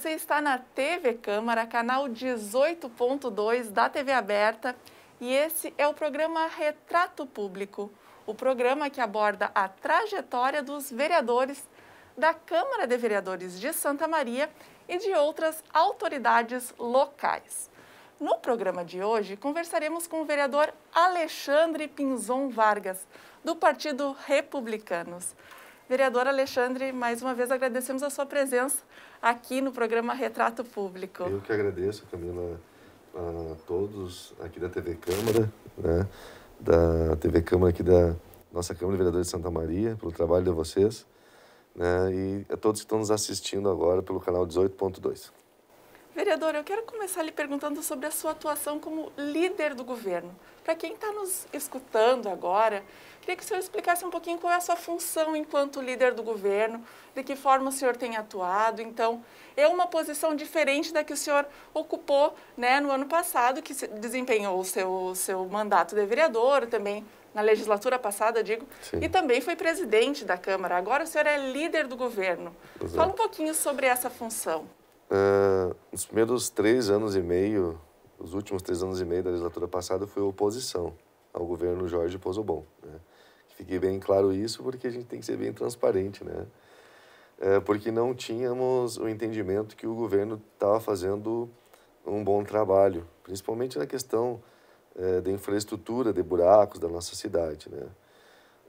Você está na TV Câmara, canal 18.2 da TV Aberta, e esse é o programa Retrato Público, o programa que aborda a trajetória dos vereadores da Câmara de Vereadores de Santa Maria e de outras autoridades locais. No programa de hoje, conversaremos com o vereador Alexandre Pinzon Vargas, do Partido Republicanos. Vereador Alexandre, mais uma vez agradecemos a sua presença aqui no programa Retrato Público. Eu que agradeço, Camila, a todos aqui da TV Câmara, né? da TV Câmara aqui da nossa Câmara de Vereadores de Santa Maria, pelo trabalho de vocês, né? e a todos que estão nos assistindo agora pelo canal 18.2. Vereadora, eu quero começar lhe perguntando sobre a sua atuação como líder do governo. Para quem está nos escutando agora, queria que o senhor explicasse um pouquinho qual é a sua função enquanto líder do governo, de que forma o senhor tem atuado. Então, é uma posição diferente da que o senhor ocupou né, no ano passado, que desempenhou o seu, seu mandato de vereador, também na legislatura passada, digo, Sim. e também foi presidente da Câmara. Agora o senhor é líder do governo. Exato. É. Fala um pouquinho sobre essa função nos ah, primeiros três anos e meio, os últimos três anos e meio da legislatura passada, foi oposição ao governo Jorge Pozobon. Né? bem claro isso, porque a gente tem que ser bem transparente, né? É, porque não tínhamos o entendimento que o governo estava fazendo um bom trabalho, principalmente na questão é, da infraestrutura, de buracos da nossa cidade, né?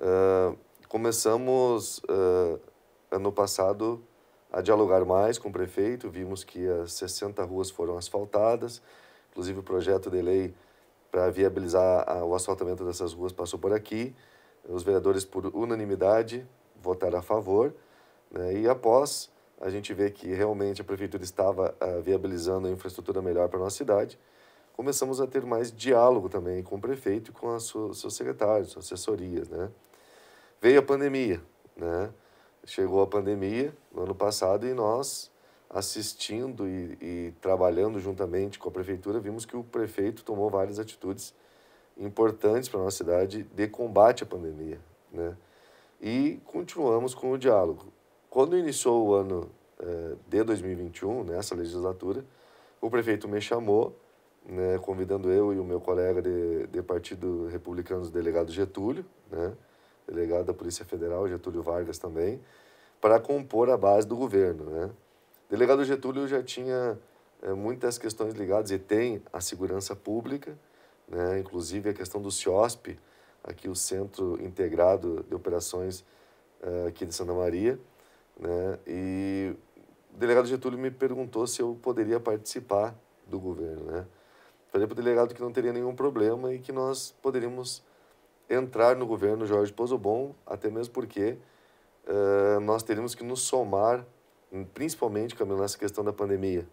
Ah, começamos ah, ano passado a dialogar mais com o prefeito. Vimos que as 60 ruas foram asfaltadas, inclusive o projeto de lei para viabilizar o asfaltamento dessas ruas passou por aqui. Os vereadores, por unanimidade, votaram a favor. Né? E após a gente vê que realmente a prefeitura estava ah, viabilizando a infraestrutura melhor para a nossa cidade, começamos a ter mais diálogo também com o prefeito e com os seus secretários, assessorias, né? Veio a pandemia, né? chegou a pandemia no ano passado e nós, assistindo e, e, trabalhando juntamente com a prefeitura, vimos que o prefeito tomou várias atitudes importantes para a nossa cidade de combate à pandemia. Né? E continuamos com o diálogo. Quando iniciou o ano eh, de 2021, nessa né, legislatura, o prefeito me chamou, né, convidando eu e o meu colega de, de Partido Republicano, o delegado Getúlio, né, delegado da Polícia Federal, Getúlio Vargas também, para compor a base do governo. Né? O delegado Getúlio já tinha é, muitas questões ligadas e tem a segurança pública, né? inclusive a questão do CIOSP, aqui o Centro Integrado de Operações é, aqui de Santa Maria. Né? E o delegado Getúlio me perguntou se eu poderia participar do governo. Né? Falei para o delegado que não teria nenhum problema e que nós poderíamos entrar no governo Jorge Bom, até mesmo porque uh, nós teríamos que nos somar, principalmente, Camilo, nessa questão da pandemia,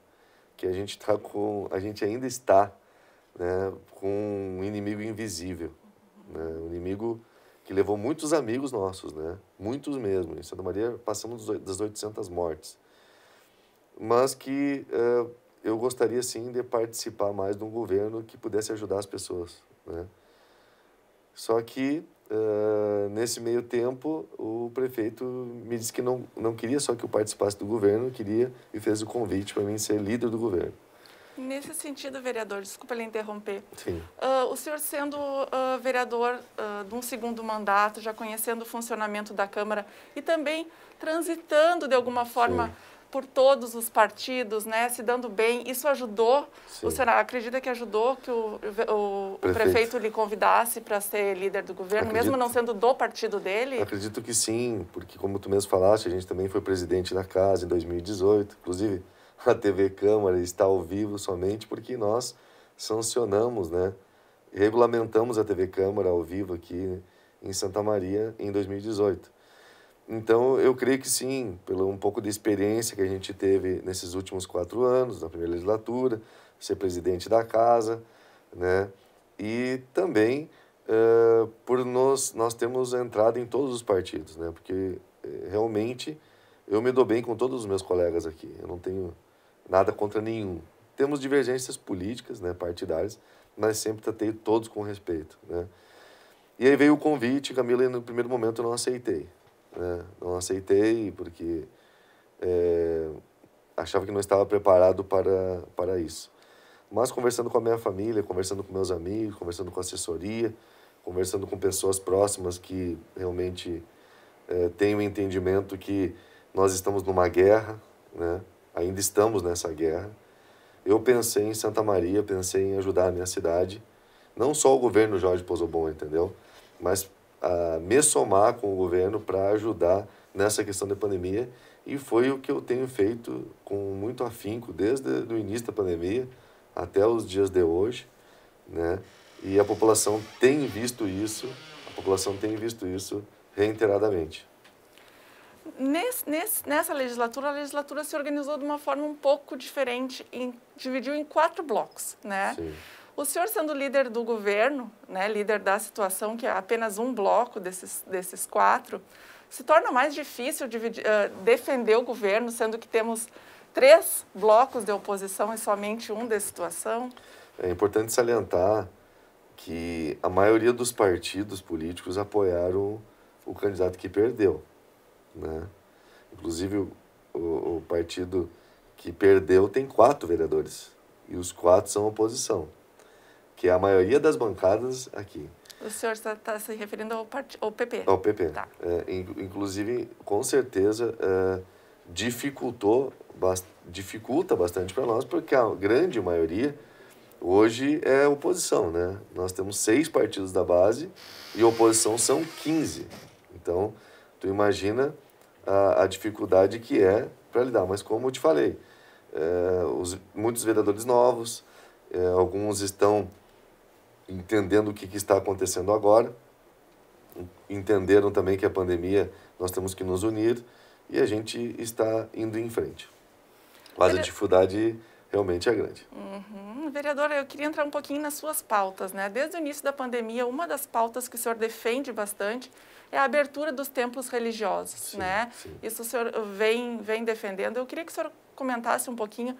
que a gente, tá com, a gente ainda está né, com um inimigo invisível, né, um inimigo que levou muitos amigos nossos, né, muitos mesmo. Em Santa Maria passamos das 800 mortes, mas que uh, eu gostaria, sim, de participar mais de um governo que pudesse ajudar as pessoas, né? Só que, uh, nesse meio tempo, o prefeito me disse que não, não queria só que eu participasse do governo, queria e fez o convite para mim ser líder do governo. Nesse sentido, vereador, desculpa lhe interromper. Sim. Uh, o senhor sendo uh, vereador uh, de um segundo mandato, já conhecendo o funcionamento da Câmara e também transitando de alguma forma Sim por todos os partidos, né, se dando bem. Isso ajudou? Sim. O senhor acredita que ajudou que o, o, prefeito. o prefeito. lhe convidasse para ser líder do governo, Acredito. mesmo não sendo do partido dele? Acredito que sim, porque como tu mesmo falaste, a gente também foi presidente da casa em 2018, inclusive a TV Câmara está ao vivo somente porque nós sancionamos, né, regulamentamos a TV Câmara ao vivo aqui em Santa Maria em 2018. Então, eu creio que sim, pelo um pouco de experiência que a gente teve nesses últimos quatro anos, na primeira legislatura, ser presidente da casa, né? E também uh, por nós, nós temos entrado em todos os partidos, né? Porque eh, realmente eu me dou bem com todos os meus colegas aqui, eu não tenho nada contra nenhum. Temos divergências políticas, né, partidárias, mas sempre tratei todos com respeito, né? E aí veio o convite, Camila, e no primeiro momento eu não aceitei. Né? Não aceitei porque é, achava que não estava preparado para, para isso. Mas conversando com a minha família, conversando com meus amigos, conversando com a assessoria, conversando com pessoas próximas que realmente é, têm o um entendimento que nós estamos numa guerra, né? ainda estamos nessa guerra. Eu pensei em Santa Maria, pensei em ajudar a minha cidade, não só o governo Jorge Pozobon, entendeu? Mas a me somar com o governo para ajudar nessa questão da pandemia e foi o que eu tenho feito com muito afinco desde o início da pandemia até os dias de hoje, né? E a população tem visto isso, a população tem visto isso reiteradamente. Nesse, nesse, nessa legislatura, a legislatura se organizou de uma forma um pouco diferente, em, dividiu em quatro blocos, né? Sim. O senhor, sendo líder do governo, né, líder da situação, que é apenas um bloco desses, desses quatro, se torna mais difícil dividir, uh, defender o governo, sendo que temos três blocos de oposição e somente um da situação? É importante salientar que a maioria dos partidos políticos apoiaram o candidato que perdeu. Né? Inclusive, o, o, o partido que perdeu tem quatro vereadores e os quatro são oposição que é a maioria das bancadas aqui. O senhor está, se referindo ao, part... ao PP? Ao PP. Tá. É, inclusive, com certeza, é, dificultou, bast... dificulta bastante para nós, porque a grande maioria hoje é oposição, né? Nós temos seis partidos da base e oposição são 15. Então, tu imagina a, a dificuldade que é para lidar. Mas como eu te falei, é, os, muitos vereadores novos, é, alguns estão entendendo o que, que está acontecendo agora, entenderam também que a pandemia nós temos que nos unir e a gente está indo em frente. Mas a dificuldade realmente é grande. Uhum. Vereadora, eu queria entrar um pouquinho nas suas pautas. Né? Desde o início da pandemia, uma das pautas que o senhor defende bastante é a abertura dos templos religiosos. Sim, né? Sim. Isso o senhor vem, vem defendendo. Eu queria que o senhor comentasse um pouquinho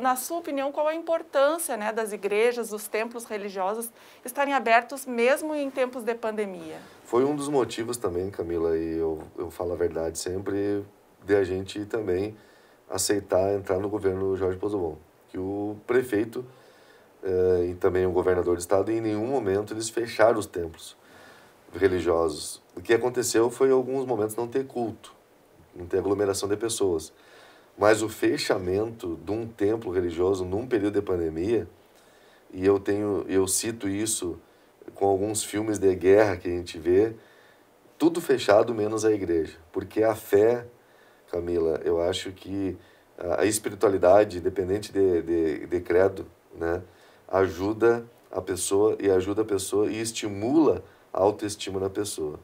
na sua opinião, qual a importância né, das igrejas, dos templos religiosos estarem abertos mesmo em tempos de pandemia? Foi um dos motivos também, Camila, e eu, eu falo a verdade sempre, de a gente também aceitar entrar no governo Jorge Pozobon. Que o prefeito eh, e também o governador do estado, em nenhum momento eles fecharam os templos religiosos. O que aconteceu foi, em alguns momentos, não ter culto, não ter aglomeração de pessoas. Mas o fechamento de um templo religioso num período de pandemia, e eu tenho, eu cito isso com alguns filmes de guerra que a gente vê, tudo fechado menos a igreja, porque a fé, Camila, eu acho que a espiritualidade, independente de, de, de credo, né, ajuda a pessoa e ajuda a pessoa e estimula a autoestima da pessoa.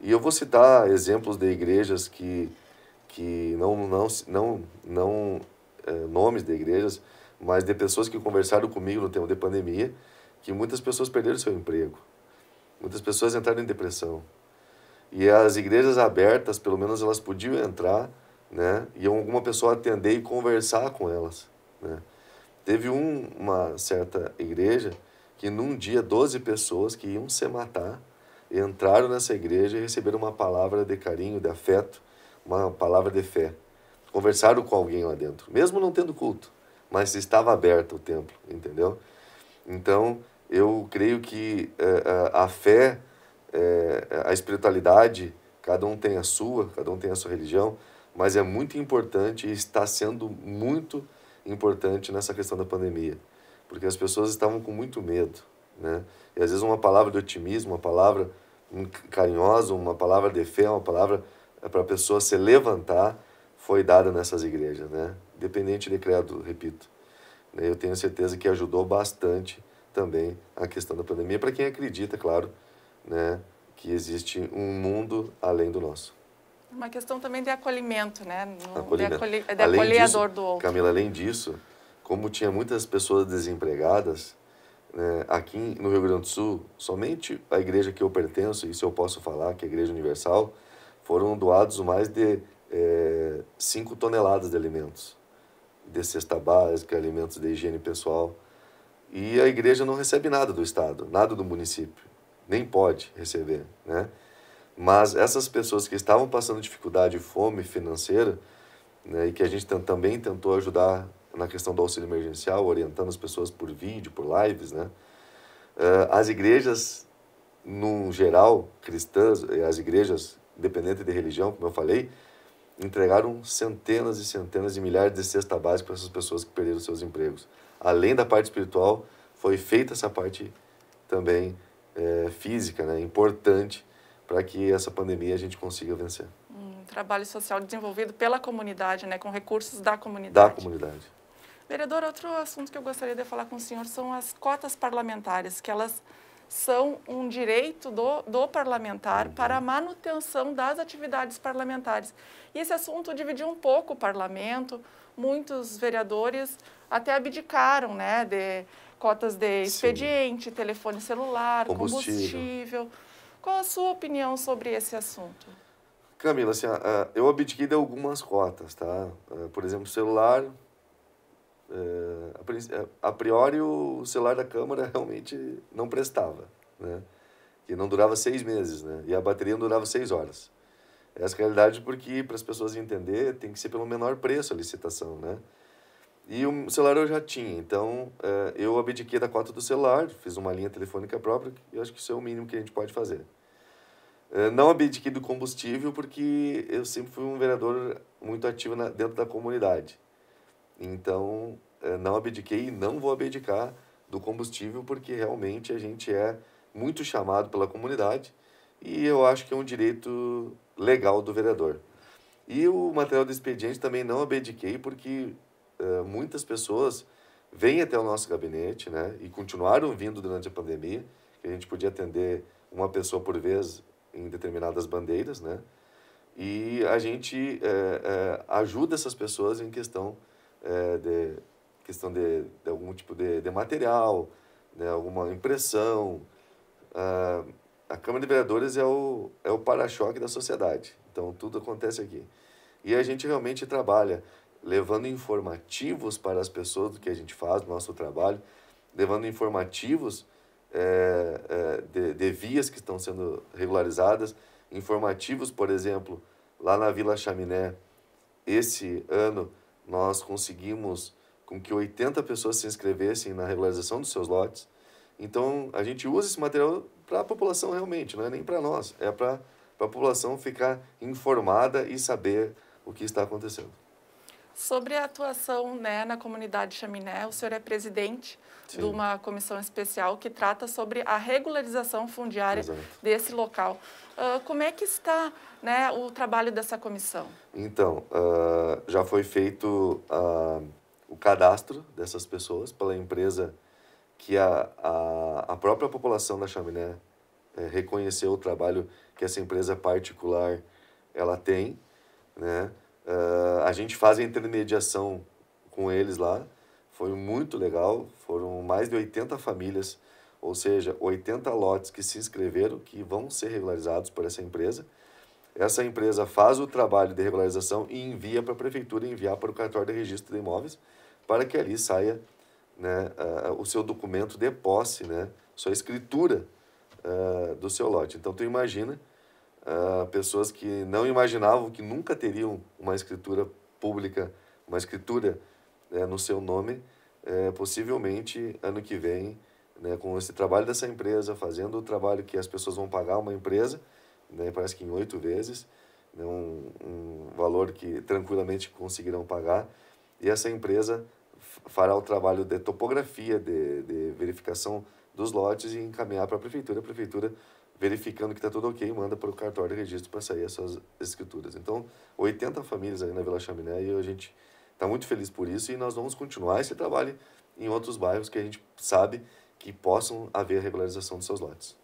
E eu vou citar exemplos de igrejas que que não não não não é, nomes de igrejas, mas de pessoas que conversaram comigo no tempo de pandemia, que muitas pessoas perderam seu emprego, muitas pessoas entraram em depressão e as igrejas abertas, pelo menos elas podiam entrar, né? E alguma pessoa atender e conversar com elas, né? Teve um, uma certa igreja que num dia 12 pessoas que iam se matar entraram nessa igreja e receberam uma palavra de carinho, de afeto uma palavra de fé. Conversaram com alguém lá dentro, mesmo não tendo culto, mas estava aberto o templo, entendeu? Então, eu creio que eh, eh, a, fé, eh, a espiritualidade, cada um tem a sua, cada um tem a sua religião, mas é muito importante e está sendo muito importante nessa questão da pandemia, porque as pessoas estavam com muito medo, né? E às vezes uma palavra de otimismo, uma palavra carinhosa, uma palavra de fé, uma palavra é para a pessoa se levantar foi dada nessas igrejas, né? Independente de credo, repito. Né, eu tenho certeza que ajudou bastante também a questão da pandemia, para quem acredita, claro, né, que existe um mundo além do nosso. Uma questão também de acolhimento, né? No, acolhimento. É de, acolher de acolhedor disso, do outro. Camila, além disso, como tinha muitas pessoas desempregadas, né, aqui no Rio Grande do Sul, somente a igreja que eu pertenço, isso eu posso falar, que é a Igreja Universal, foram doados mais de 5 eh, é, toneladas de alimentos, de cesta básica, alimentos de higiene pessoal. E a igreja não recebe nada do Estado, nada do município, nem pode receber, né? Mas essas pessoas que estavam passando dificuldade e fome financeira, né, e que a gente também tentou ajudar na questão do auxílio emergencial, orientando as pessoas por vídeo, por lives, né? Eh, as igrejas, no geral, cristãs, eh, as igrejas independente de religião, como eu falei, entregaram centenas e centenas e milhares de cesta básica para essas pessoas que perderam seus empregos. Além da parte espiritual, foi feita essa parte também é, física, né, importante, para que essa pandemia a gente consiga vencer. Um trabalho social desenvolvido pela comunidade, né, com recursos da comunidade. Da comunidade. Vereador, outro assunto que eu gostaria de falar com o senhor são as cotas parlamentares, que elas são um direito do, do parlamentar uhum. para a manutenção das atividades parlamentares. E esse assunto dividiu um pouco o parlamento, muitos vereadores até abdicaram né, de cotas de expediente, Sim. telefone celular, combustível. combustível. Qual a sua opinião sobre esse assunto? Camila, assim, ah, eu abdiquei de algumas cotas, tá? Ah, por exemplo, celular, é, a priori, o celular da câmera realmente não prestava, né? Que não durava seis meses, né? E a bateria não durava seis horas. Essa é a realidade porque, para as pessoas entender, tem que ser pelo menor preço a licitação, né? E o celular eu já tinha, então é, eu abdiquei da cota do celular, fiz uma linha telefônica própria, e eu acho que isso é o mínimo que a gente pode fazer. É, não abdiquei do combustível porque eu sempre fui um vereador muito ativo na, dentro da comunidade. Então, eh, não abdiquei e não vou abdicar do combustível, porque realmente a gente é muito chamado pela comunidade e eu acho que é um direito legal do vereador. E o material do expediente também não abdiquei, porque eh, muitas pessoas vêm até o nosso gabinete né, e continuaram vindo durante a pandemia, que a gente podia atender uma pessoa por vez em determinadas bandeiras, né? E a gente eh, ajuda essas pessoas em questão é, de questão de, de, algum tipo de, de material, né, alguma impressão. Ah, a Câmara de Vereadores é o, é o para-choque da sociedade. Então, tudo acontece aqui. E a gente realmente trabalha levando informativos para as pessoas do que a gente faz, do nosso trabalho, levando informativos é, é, de, de vias que estão sendo regularizadas, informativos, por exemplo, lá na Vila Chaminé, esse ano nós conseguimos com que 80 pessoas se inscrevessem na regularização dos seus lotes. Então, a gente usa esse material para a população realmente, não é nem para nós, é para a população ficar informada e saber o que está acontecendo. Sobre a atuação né, na comunidade Chaminé, o senhor é presidente Sim. de uma comissão especial que trata sobre a regularização fundiária Exato. desse local. Uh, como é que está né, o trabalho dessa comissão? Então, uh, já foi feito uh, o cadastro dessas pessoas pela empresa que a, a, a própria população da Chaminé eh, reconheceu o trabalho que essa empresa particular ela tem, né? Uh, a gente faz a intermediação com eles lá. Foi muito legal. Foram mais de 80 famílias, ou seja, 80 lotes que se inscreveram, que vão ser regularizados por essa empresa. Essa empresa faz o trabalho de regularização e envia para a prefeitura enviar para o cartório de registro de imóveis para que ali saia né, uh, o seu documento de posse, né, sua escritura uh, do seu lote. Então, tu imagina ah, pessoas que não imaginavam que nunca teriam uma escritura pública, uma escritura né, no seu nome, é, possivelmente ano que vem, né, com esse trabalho dessa empresa, fazendo o trabalho que as pessoas vão pagar uma empresa, né, parece que em oito vezes, né, um, um valor que tranquilamente conseguirão pagar, e essa empresa fará o trabalho de topografia, de, de verificação dos lotes e encaminhar para a prefeitura. A prefeitura verificando que está tudo ok, manda para o cartório de registro para sair as suas escrituras. Então, 80 famílias aí na Vila Chaminé e a gente está muito feliz por isso e nós vamos continuar esse trabalho em outros bairros que a gente sabe que possam haver regularização dos seus lotes.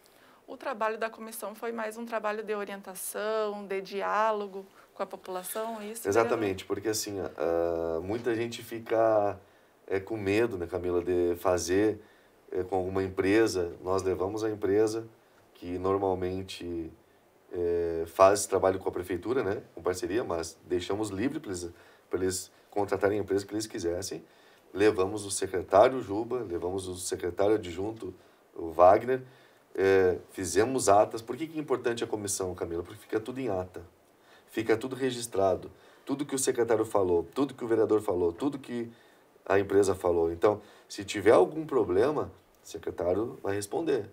O trabalho da comissão foi mais um trabalho de orientação, de diálogo com a população, é isso? Exatamente, era... porque assim, uh, muita gente fica é, com medo, né, Camila, de fazer é, com alguma empresa. Nós levamos a empresa, que normalmente é, faz trabalho com a prefeitura, né, com parceria, mas deixamos livre para eles, eles contratarem a empresa que eles quisessem. Levamos o secretário Juba, levamos o secretário adjunto, o Wagner, é, fizemos atas. Por que, que é importante a comissão, Camila? Porque fica tudo em ata, fica tudo registrado. Tudo que o secretário falou, tudo que o vereador falou, tudo que a empresa falou. Então, se tiver algum problema, o secretário vai responder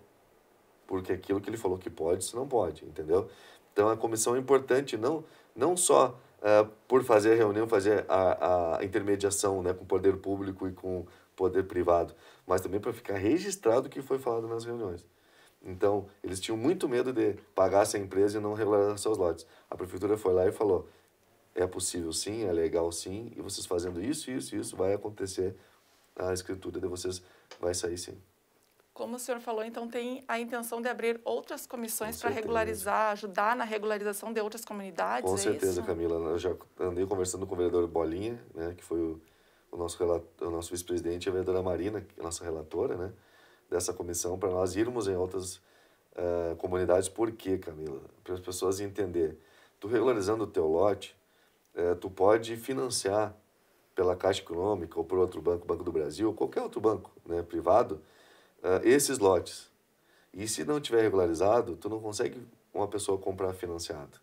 porque aquilo que ele falou que pode, isso não pode, entendeu? Então a comissão é importante não, não só uh, por fazer a reunião, fazer a, a intermediação né, com o poder público e com o poder privado, mas também para ficar registrado o que foi falado nas reuniões. Então, eles tinham muito medo de pagar essa empresa e não regularizar seus lotes. A prefeitura foi lá e falou: é possível sim, é legal sim, e vocês fazendo isso, isso, isso, vai acontecer a escritura de vocês, vai sair sim. Como o senhor falou, então tem a intenção de abrir outras comissões para regularizar, ajudar na regularização de outras comunidades? Com é certeza, isso? Camila. Eu já andei conversando com o vereador Bolinha, né, que foi o, o nosso, relator, o nosso vice-presidente, e a vereadora Marina, que é a nossa relatora né, dessa comissão, para nós irmos em outras uh, comunidades. Por quê, Camila? Para as pessoas entenderem. Tu regularizando o teu lote, uh, tu pode financiar pela Caixa Econômica ou por outro banco, Banco do Brasil, qualquer outro banco né, privado, uh, esses lotes. E se não tiver regularizado, tu não consegue uma pessoa comprar financiado.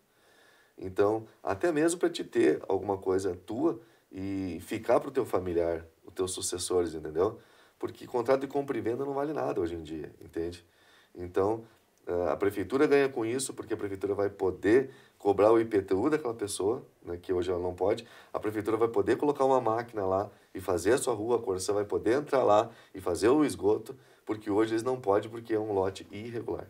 Então, até mesmo para te ter alguma coisa tua e ficar para o teu familiar, os teus sucessores, entendeu? Porque contrato de compra e venda não vale nada hoje em dia, entende? Então, ah, a prefeitura ganha com isso, porque a prefeitura vai poder cobrar o IPTU daquela pessoa, né, que hoje ela não pode. A prefeitura vai poder colocar uma máquina lá e fazer a sua rua, a Corsa vai poder entrar lá e fazer o esgoto porque hoje eles não podem porque é um lote irregular.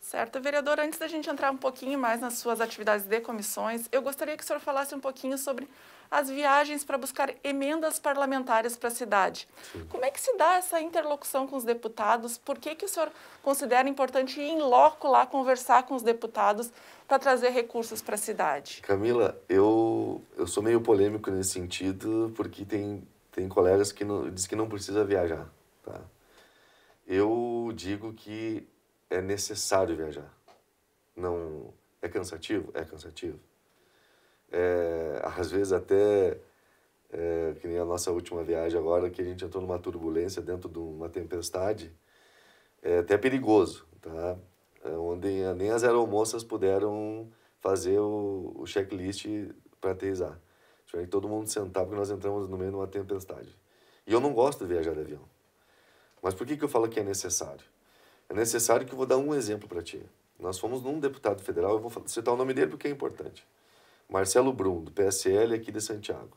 Certo, vereador, antes da gente entrar um pouquinho mais nas suas atividades de comissões, eu gostaria que o senhor falasse um pouquinho sobre as viagens para buscar emendas parlamentares para a cidade. Sim. Como é que se dá essa interlocução com os deputados? Por que, que o senhor considera importante ir em loco lá conversar com os deputados para trazer recursos para a cidade? Camila, eu, eu sou meio polêmico nesse sentido, porque tem, tem colegas que dizem diz que não precisa viajar, tá? Eu digo que é necessário viajar. Não é cansativo, é cansativo. É, às vezes até é, que nem a nossa última viagem agora que a gente entrou numa turbulência dentro de uma tempestade, é até perigoso, tá? É onde nem as aeromoças puderam fazer o, o checklist para aterrizar. Tinha que todo mundo sentar porque nós entramos no meio de uma tempestade. E eu não gosto de viajar de avião. Mas por que, que eu falo que é necessário? É necessário que eu vou dar um exemplo para ti. Nós fomos num deputado federal, eu vou citar o nome dele porque é importante. Marcelo Brum, do PSL aqui de Santiago.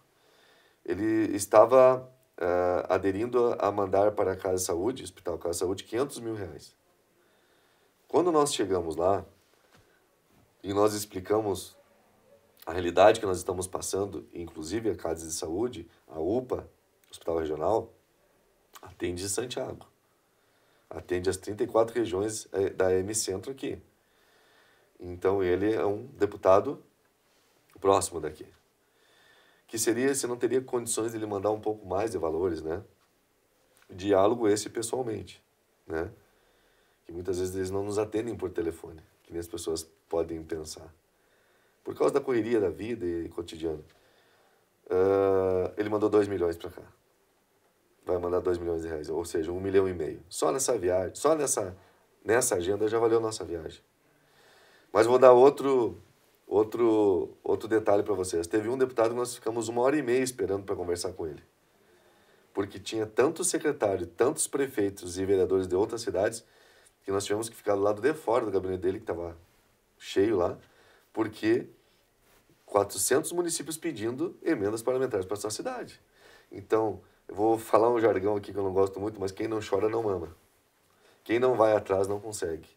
Ele estava uh, aderindo a mandar para a Casa de Saúde, Hospital Casa de Saúde, 500 mil reais. Quando nós chegamos lá e nós explicamos a realidade que nós estamos passando, inclusive a Casa de Saúde, a UPA, Hospital Regional, Atende Santiago. Atende as 34 regiões é, da M Centro aqui. Então ele é um deputado próximo daqui. Que seria, se não teria condições de ele mandar um pouco mais de valores, né? Diálogo esse pessoalmente, né? Que muitas vezes eles não nos atendem por telefone, que nem as pessoas podem pensar. Por causa da correria da vida e cotidiano. Uh, ah, ele mandou 2 milhões para cá vai mandar 2 milhões de reais, ou seja, 1 um milhão e meio. Só nessa viagem, só nessa, nessa agenda já valeu nossa viagem. Mas vou dar outro, outro, outro detalhe para vocês. Teve um deputado que nós ficamos uma hora e meia esperando para conversar com ele. Porque tinha tantos secretários, tantos prefeitos e vereadores de outras cidades que nós tivemos que ficar do lado de fora do gabinete dele, que estava cheio lá, porque 400 municípios pedindo emendas parlamentares para sua cidade. Então, vou falar um jargão aqui que eu não gosto muito, mas quem não chora não mama. Quem não vai atrás não consegue.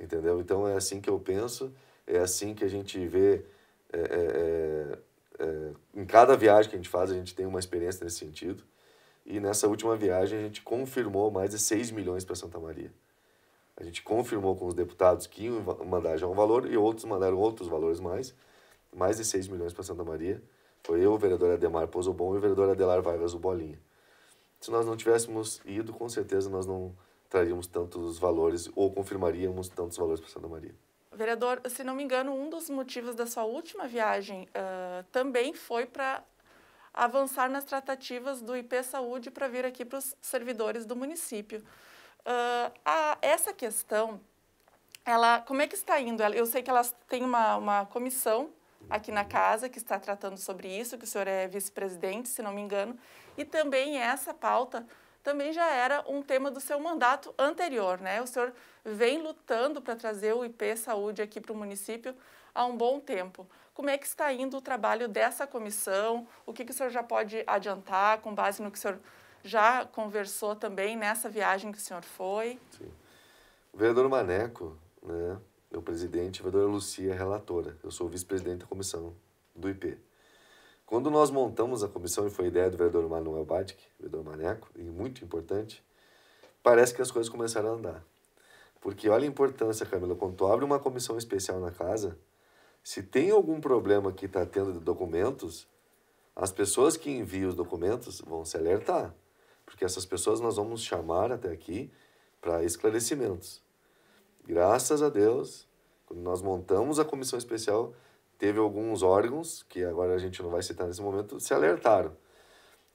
Entendeu? Então é assim que eu penso, é assim que a gente vê. É, é, é, é em cada viagem que a gente faz, a gente tem uma experiência nesse sentido. E nessa última viagem, a gente confirmou mais de 6 milhões para Santa Maria. A gente confirmou com os deputados que iam mandar já um valor e outros mandaram outros valores mais, mais de 6 milhões para Santa Maria. Foi eu, o vereador Ademar Bom e o vereador Adelar Vargas o Bolinha. Se nós não tivéssemos ido, com certeza nós não traríamos tantos valores ou confirmaríamos tantos valores para Santa Maria. Vereador, se não me engano, um dos motivos da sua última viagem uh, também foi para avançar nas tratativas do IP Saúde para vir aqui para os servidores do município. Uh, a, essa questão, ela, como é que está indo? Eu sei que elas têm uma, uma comissão aqui na casa que está tratando sobre isso, que o senhor é vice-presidente, se não me engano, e também essa pauta também já era um tema do seu mandato anterior, né? O senhor vem lutando para trazer o IP Saúde aqui para o município há um bom tempo. Como é que está indo o trabalho dessa comissão? O que, que o senhor já pode adiantar com base no que o senhor já conversou também nessa viagem que o senhor foi? Sim. O vereador Maneco, né? o presidente, e a Lucia, relatora. Eu sou vice-presidente da comissão do IP. Quando nós montamos a comissão, e foi ideia do vereador Manuel Batic, vereador Maneco, e muito importante, parece que as coisas começaram a andar. Porque olha a importância, Camila, quando tu abre uma comissão especial na casa, se tem algum problema que está tendo de documentos, as pessoas que enviam os documentos vão se alertar. Porque essas pessoas nós vamos chamar até aqui para esclarecimentos. Graças a Deus, quando nós montamos a comissão especial, teve alguns órgãos, que agora a gente não vai citar nesse momento, se alertaram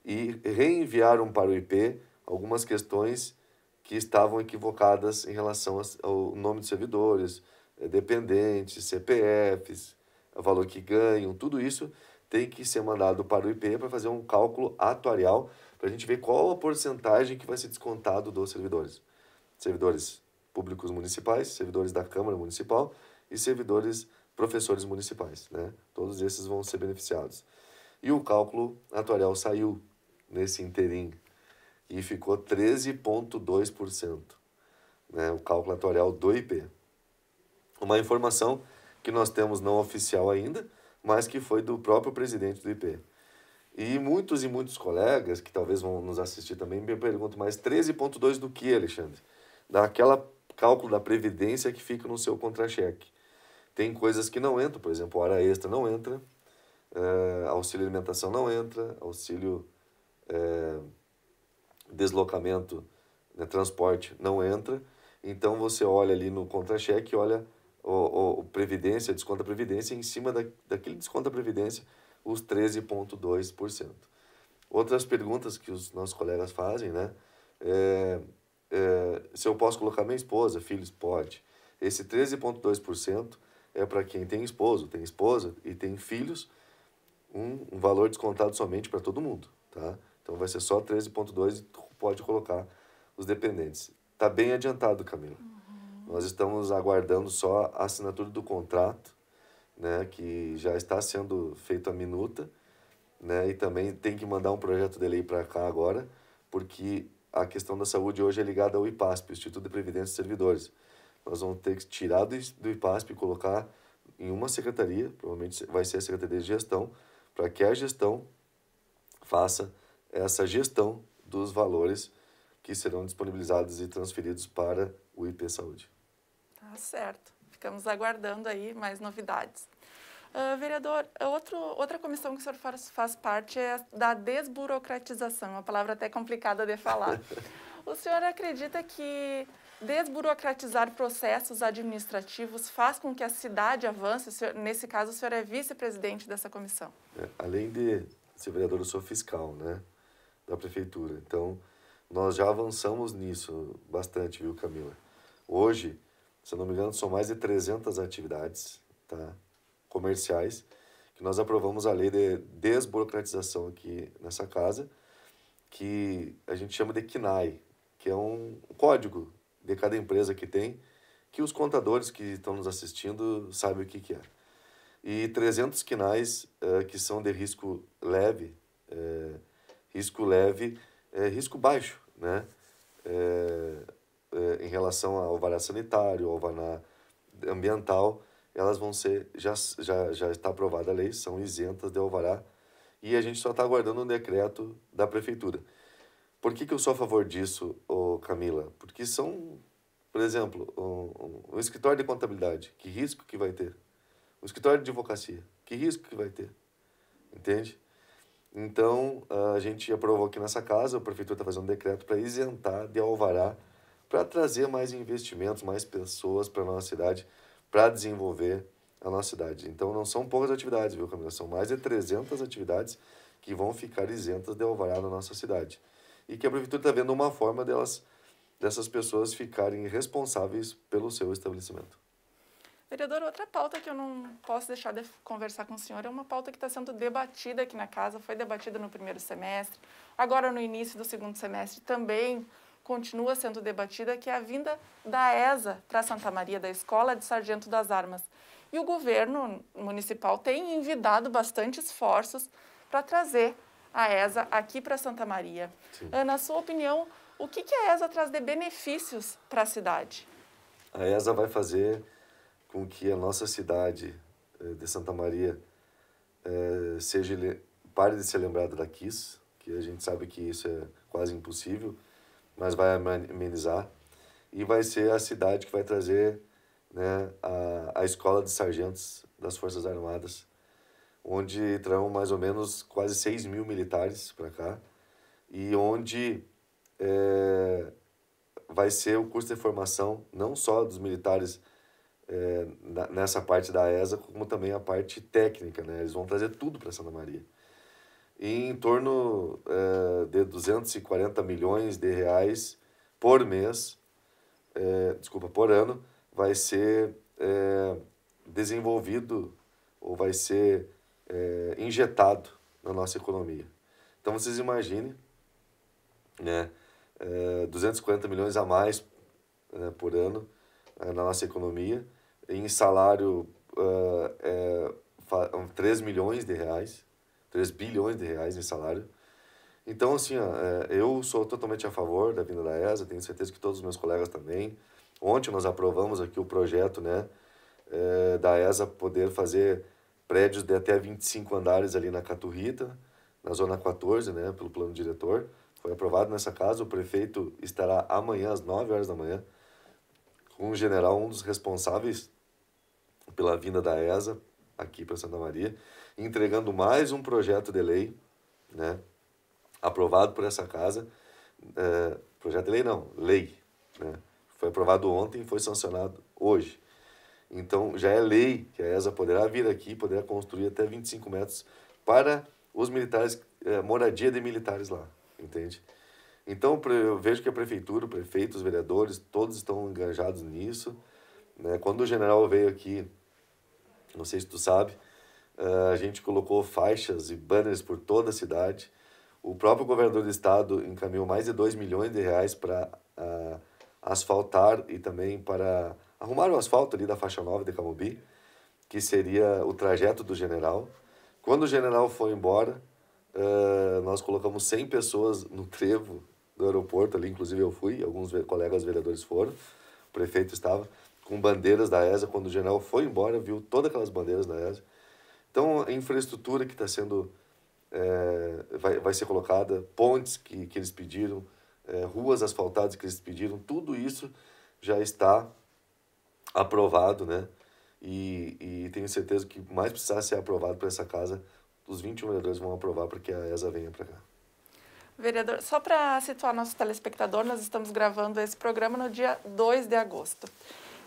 e reenviaram para o IP algumas questões que estavam equivocadas em relação ao nome dos servidores, eh, dependentes, CPFs, o valor que ganham, tudo isso tem que ser mandado para o IP para fazer um cálculo atuarial para a gente ver qual a porcentagem que vai ser descontado dos servidores. Servidores, públicos municipais, servidores da Câmara Municipal e servidores professores municipais. Né? Todos esses vão ser beneficiados. E o cálculo atuarial saiu nesse interim e ficou 13,2%, né? o cálculo atuarial do IP. Uma informação que nós temos não oficial ainda, mas que foi do próprio presidente do IP. E muitos e muitos colegas que talvez vão nos assistir também me perguntam, mas 13,2 do que, Alexandre? Daquela cálculo da previdência que fica no seu contra-cheque. Tem coisas que não entram, por exemplo, hora extra não entra, uh, auxílio alimentação não entra, auxílio uh, deslocamento, né, transporte não entra. Então você olha ali no contra-cheque, olha o, o, o, previdência, desconto da previdência, e em cima da, daquele desconto da previdência, os 13,2%. Outras perguntas que os nossos colegas fazem, né? É, é, se eu posso colocar minha esposa, filhos, pode. Esse 13,2% é para quem tem esposo, tem esposa e tem filhos, um, um valor descontado somente para todo mundo, tá? Então vai ser só 13,2% e pode colocar os dependentes. Está bem adiantado, Camila. Uhum. Nós estamos aguardando só a assinatura do contrato, né, que já está sendo feito a minuta, né, e também tem que mandar um projeto de lei para cá agora, porque a questão da saúde hoje é ligada ao IPASP, Instituto de Previdência e Servidores. Nós vamos ter que tirar do, do IPASP e colocar em uma secretaria, provavelmente vai ser a Secretaria de Gestão, para que a gestão faça essa gestão dos valores que serão disponibilizados e transferidos para o IP Saúde. Tá certo. Ficamos aguardando aí mais novidades. Ah, vereador, outro, outra comissão que o senhor faz, faz parte é da desburocratização, uma palavra até complicada de falar. o senhor acredita que desburocratizar processos administrativos faz com que a cidade avance? Senhor, nesse caso, o senhor é vice-presidente dessa comissão. É, além de ser vereador, eu sou fiscal né, da prefeitura. Então, nós já avançamos nisso bastante, viu, Camila? Hoje, se eu não me engano, são mais de 300 atividades, tá? comerciais, que nós aprovamos a lei de desburocratização aqui nessa casa, que a gente chama de KINAI, que é um código de cada empresa que tem, que os contadores que estão nos assistindo sabem o que, que é. E 300 quinais eh, que são de risco leve, eh, risco leve, eh, risco baixo, né? em relação ao alvará sanitário, ao alvará ambiental, elas vão ser, já, já, já está aprovada a lei, são isentas de alvará e a gente só está aguardando um decreto da prefeitura. Por que, que eu sou a favor disso, Camila? Porque são, por exemplo, um, um, um escritório de contabilidade, que risco que vai ter? Um escritório de advocacia, que risco que vai ter? Entende? Então, a gente aprovou aqui nessa casa, a prefeitura está fazendo um decreto para isentar de alvará, para trazer mais investimentos, mais pessoas para a nossa cidade para desenvolver a nossa cidade. Então não são poucas atividades, viu, Camila? São mais de 300 atividades que vão ficar isentas de alvará na nossa cidade. E que a prefeitura está vendo uma forma delas dessas pessoas ficarem responsáveis pelo seu estabelecimento. Vereador, outra pauta que eu não posso deixar de conversar com o senhor é uma pauta que está sendo debatida aqui na casa, foi debatida no primeiro semestre, agora no início do segundo semestre também continua sendo debatida, que é a vinda da ESA para Santa Maria, da Escola de Sargento das Armas. E o governo municipal tem envidado bastante esforços para trazer a ESA aqui para Santa Maria. Sim. Na sua opinião, o que, que a ESA traz de benefícios para a cidade? A ESA vai fazer com que a nossa cidade eh, de Santa Maria eh, seja pare de ser lembrada da KISS, que a gente sabe que isso é quase impossível, mas vai amenizar. E vai ser a cidade que vai trazer né, a, a escola de sargentos das Forças Armadas, onde terão mais ou menos quase 6 mil militares para cá, e onde é, vai ser o curso de formação não só dos militares é, nessa parte da ESA, como também a parte técnica. Né? Eles vão trazer tudo para Santa Maria em torno é, de 240 milhões de reais por mês, é, desculpa, por ano, vai ser é, desenvolvido ou vai ser injetado na nossa economia. Então vocês imaginem, né, 240 milhões a mais por ano na nossa economia, em salário uh, 3 milhões de reais, 3 bilhões de reais em salário. Então, assim, ó, é, eu sou totalmente a favor da vinda da ESA, tenho certeza que todos os meus colegas também. Ontem nós aprovamos aqui o projeto né, é, da ESA poder fazer prédios de até 25 andares ali na Caturrita, na Zona 14, né, pelo plano diretor. Foi aprovado nessa casa, o prefeito estará amanhã às 9 horas da manhã com o general, um dos responsáveis pela vinda da ESA, aqui para Santa Maria, entregando mais um projeto de lei, né, aprovado por essa casa. É, projeto de lei não, lei. Né, foi aprovado ontem e foi sancionado hoje. Então já é lei que a ESA poderá vir aqui, poderá construir até 25 metros para os militares, é, moradia de militares lá, entende? Então eu vejo que a prefeitura, o prefeito, os vereadores, todos estão engajados nisso. Né? Quando o general veio aqui não sei se tu sabe, eh, a gente colocou faixas e banners por toda a cidade. O próprio governador do estado encaminhou mais de 2 milhões de reais para uh, ah, asfaltar e também para arrumar o asfalto ali da faixa nova de Camobi, que seria o trajeto do general. Quando o general foi embora, uh, nós colocamos 100 pessoas no trevo do aeroporto ali, inclusive eu fui, alguns colegas vereadores foram, o prefeito estava com bandeiras da ESA. Quando o general foi embora, viu todas aquelas bandeiras da ESA. Então, a infraestrutura que está sendo... É, vai, vai ser colocada, pontes que, que eles pediram, é, ruas asfaltadas que eles pediram, tudo isso já está aprovado, né? E, e tenho certeza que mais precisar ser aprovado para essa casa, os 21 vereadores vão aprovar para que a ESA venha para cá. Vereador, só para situar nosso telespectador, nós estamos gravando esse programa no dia 2 de agosto.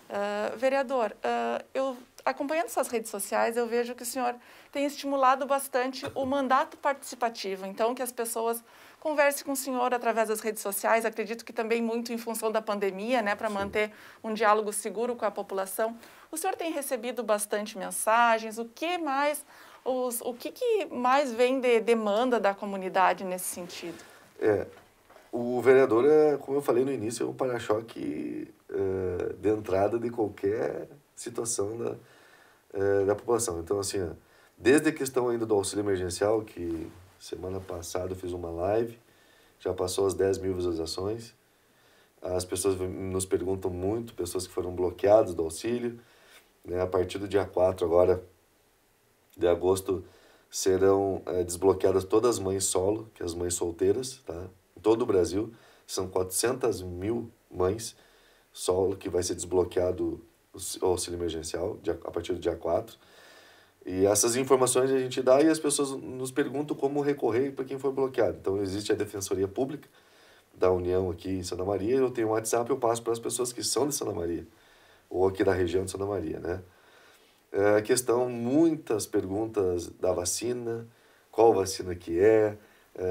Uh, vereador, uh, eu acompanhando suas redes sociais, eu vejo que o senhor tem estimulado bastante o mandato participativo. Então, que as pessoas conversem com o senhor através das redes sociais. Acredito que também muito em função da pandemia, né, para manter um diálogo seguro com a população. O senhor tem recebido bastante mensagens. O que mais, os, o que, que mais vem de demanda da comunidade nesse sentido? É, o vereador, é, como eu falei no início, é um para-choque de entrada de qualquer situação da, é, da população. Então, assim, ó, desde a questão ainda do auxílio emergencial, que semana passada eu fiz uma live, já passou as 10 mil visualizações. As pessoas nos perguntam muito, pessoas que foram bloqueadas do auxílio. Né? A partir do dia 4 agora de agosto serão é, desbloqueadas todas as mães solo, que é as mães solteiras, tá? Em todo o Brasil, são 400 mil mães solo que vai ser desbloqueado o auxílio emergencial a partir do dia 4. E essas informações a gente dá e as pessoas nos perguntam como recorrer para quem foi bloqueado. Então, existe a Defensoria Pública da União aqui em Santa Maria. Eu tenho um WhatsApp, eu passo para as pessoas que são de Santa Maria ou aqui da região de Santa Maria, né? É a questão, muitas perguntas da vacina, qual vacina que é, é,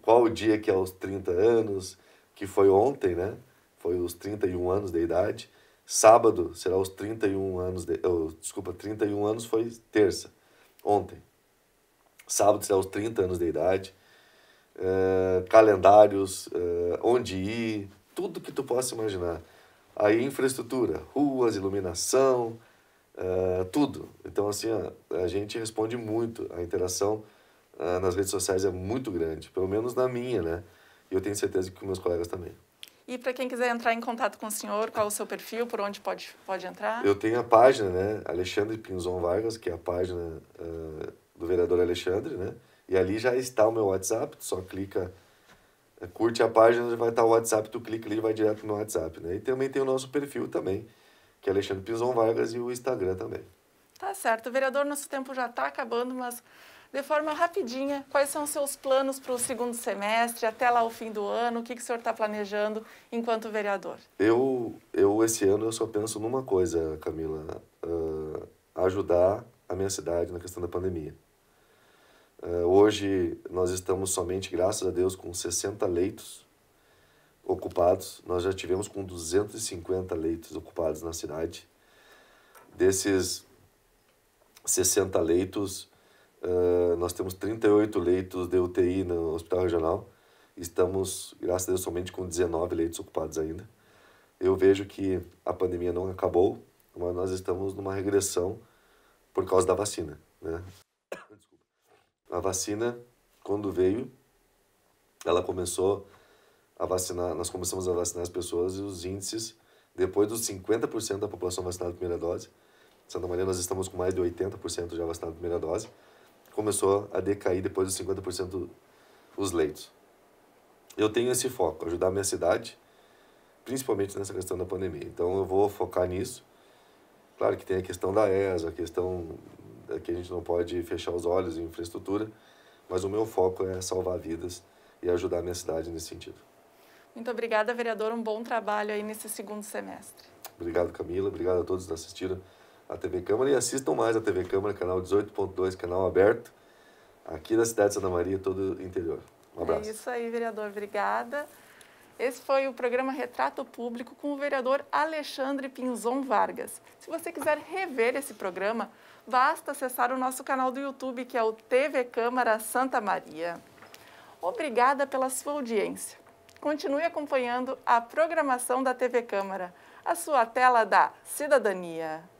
qual o dia que é os 30 anos, que foi ontem, né? foi os 31 anos de idade. Sábado será os 31 anos de, oh, desculpa, 31 anos foi terça, ontem. Sábado será os 30 anos de idade. Uh, calendários, uh, onde ir, tudo que tu possa imaginar. Aí infraestrutura, ruas, iluminação, uh, tudo. Então assim, a gente responde muito, a interação nas redes sociais é muito grande, pelo menos na minha, né? E eu tenho certeza que com meus colegas também. E para quem quiser entrar em contato com o senhor, qual o seu perfil, por onde pode, pode entrar? Eu tenho a página, né? Alexandre Pinzon Vargas, que é a página uh, do vereador Alexandre, né? E ali já está o meu WhatsApp, só clica, eh, curte a página, vai estar o WhatsApp, tu clica ali e vai direto no WhatsApp, né? E também tem o nosso perfil também, que é Alexandre Pinzon Vargas e o Instagram também. Tá certo. Vereador, nosso tempo já está acabando, mas de forma rapidinha, quais são os seus planos para o segundo semestre, até lá o fim do ano, o que, que o senhor está planejando enquanto vereador? Eu, eu, esse ano, eu só penso numa coisa, Camila, uh, ajudar a minha cidade na questão da pandemia. Uh, hoje, nós estamos somente, graças a Deus, com 60 leitos ocupados. Nós já tivemos com 250 leitos ocupados na cidade. Desses 60 leitos, ah, nós temos 38 leitos de UTI no Hospital Regional. Estamos, graças a Deus, somente com 19 leitos ocupados ainda. Eu vejo que a pandemia não acabou, mas nós estamos numa regressão por causa da vacina. Né? Desculpa. A vacina, quando veio, ela começou a vacinar, nós começamos a vacinar as pessoas e os índices, depois dos 50% da população vacinada primeira dose, Santa Maria nós estamos com mais de 80% já vacinado primeira dose, começou a decair depois dos 50% os leitos. Eu tenho esse foco, ajudar a minha cidade, principalmente nessa questão da pandemia. Então eu vou focar nisso. Claro que tem a questão da ESA, a questão que a gente não pode fechar os olhos em infraestrutura, mas o meu foco é salvar vidas e ajudar a minha cidade nesse sentido. Muito obrigada, vereador. Um bom trabalho aí nesse segundo semestre. Obrigado, Camila. Obrigado a todos que assistiram a TV Câmara e assistam mais a TV Câmara, canal 18.2, canal aberto, aqui da cidade de Santa Maria, todo o interior. Um é abraço. É isso aí, vereador. Obrigada. Esse foi o programa Retrato Público com o vereador Alexandre Pinzon Vargas. Se você quiser rever esse programa, basta acessar o nosso canal do YouTube, que é o TV Câmara Santa Maria. Obrigada pela sua audiência. Continue acompanhando a programação da TV Câmara, a sua tela da cidadania.